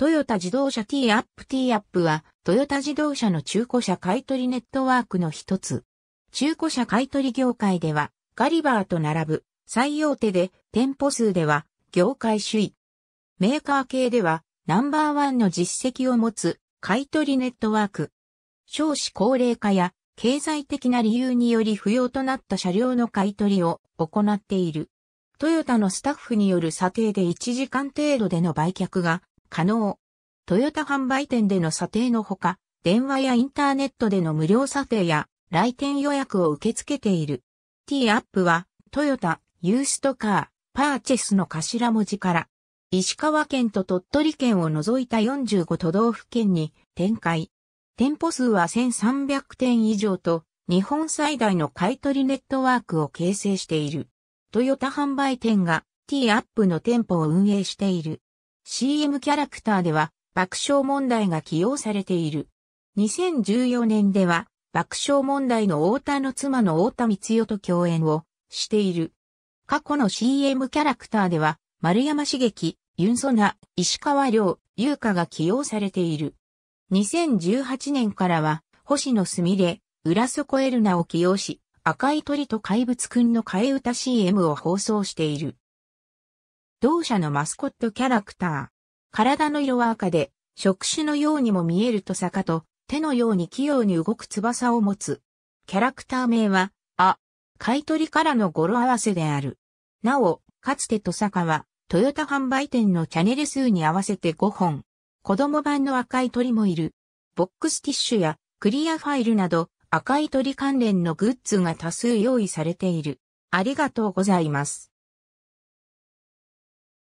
トヨタ自動車 T アップ T アップは、トヨタ自動車の中古車買取ネットワークの一つ。中古車買取業界では、ガリバーと並ぶ、最大手で、店舗数では、業界首位。メーカー系では、ナンバーワンの実績を持つ、買取ネットワーク。少子高齢化や、経済的な理由により不要となった車両の買取を行っている。トヨタのスタッフによる査定で1時間程度での売却が可能。トヨタ販売店での査定のほか、電話やインターネットでの無料査定や来店予約を受け付けている。t ア p プは、トヨタ、ユーストカー、パーチェスの頭文字から、石川県と鳥取県を除いた45都道府県に展開。店舗数は1300店以上と、日本最大の買取ネットワークを形成している。トヨタ販売店が T アップの店舗を運営している。CM キャラクターでは爆笑問題が起用されている。2014年では爆笑問題の太田の妻の太田光代と共演をしている。過去の CM キャラクターでは丸山茂樹、ユンソナ、石川亮、優香が起用されている。2018年からは星野すみれ、浦底エルナを起用し、赤い鳥と怪物くんの替え歌 CM を放送している。同社のマスコットキャラクター。体の色は赤で、触手のようにも見えると坂と、手のように器用に動く翼を持つ。キャラクター名は、あ、買取からの語呂合わせである。なお、かつてと坂は、トヨタ販売店のチャネル数に合わせて5本。子供版の赤い鳥もいる。ボックスティッシュやクリアファイルなど赤い鳥関連のグッズが多数用意されている。ありがとうございます。